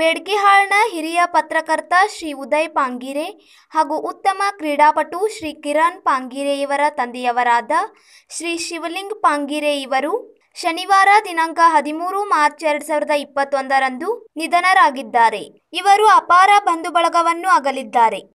ಬೇಡ್ಕಿಹಾಳ್ನ ಹಿರಿಯ ಪತ್ರಕರ್ತ ಶ್ರೀ ಉದಯ್ ಪಾಂಗಿರೆ ಹಾಗೂ ಉತ್ತಮ ಕ್ರೀಡಾಪಟು ಶ್ರೀ ಕಿರಣ್ ಪಾಂಗಿರೆಯವರ ತಂದೆಯವರಾದ ಶ್ರೀ ಶಿವಲಿಂಗ್ ಪಾಂಗಿರೆ ಇವರು ಶನಿವಾರ ದಿನಾಂಕ ಹದಿಮೂರು ಮಾರ್ಚ್ ಎರಡ್ ಸಾವಿರದ ಇಪ್ಪತ್ತೊಂದರಂದು ನಿಧನರಾಗಿದ್ದಾರೆ ಇವರು ಅಪಾರ ಬಂಧು ಬಳಗವನ್ನು ಅಗಲಿದ್ದಾರೆ